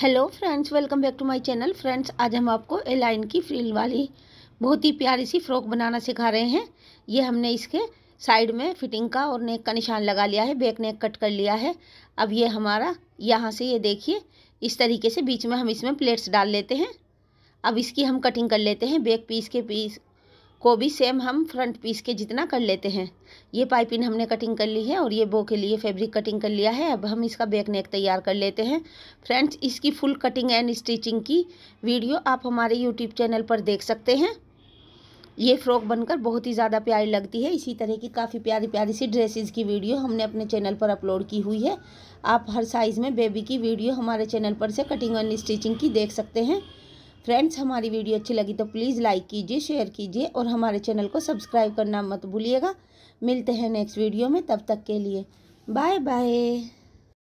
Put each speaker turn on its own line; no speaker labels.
hello friends welcome back to my channel friends आज हम आपको एलाइन की फ्रिल वाली बहुत ही प्यारी सी फ्रॉक बनाना सिखा रहे हैं ये हमने इसके साइड में फिटिंग का और नेक का निशान लगा लिया है बैक नेक कट कर लिया है अब ये हमारा यहाँ से ये देखिए इस तरीके से बीच में हम इसमें प्लेट्स डाल लेते हैं अब इसकी हम कटिंग कर लेते हैं बैक पीस के पीस को भी सेम हम फ्रंट पीस के जितना कर लेते हैं ये पाइपिंग हमने कटिंग कर ली है और ये बो के लिए फैब्रिक कटिंग कर लिया है अब हम इसका बैक नेक तैयार कर लेते हैं फ्रेंड्स इसकी फुल कटिंग एंड स्टिचिंग की वीडियो आप हमारे यूट्यूब चैनल पर देख सकते हैं ये फ्रॉक बनकर बहुत ही ज़्यादा प्यारी लगती है इसी तरह की काफ़ी प्यारी प्यारी सी ड्रेसेस की वीडियो हमने अपने चैनल पर अपलोड की हुई है आप हर साइज़ में बेबी की वीडियो हमारे चैनल पर से कटिंग एंड स्टिचिंग की देख सकते हैं फ्रेंड्स हमारी वीडियो अच्छी लगी तो प्लीज़ लाइक कीजिए शेयर कीजिए और हमारे चैनल को सब्सक्राइब करना मत भूलिएगा मिलते हैं नेक्स्ट वीडियो में तब तक के लिए बाय बाय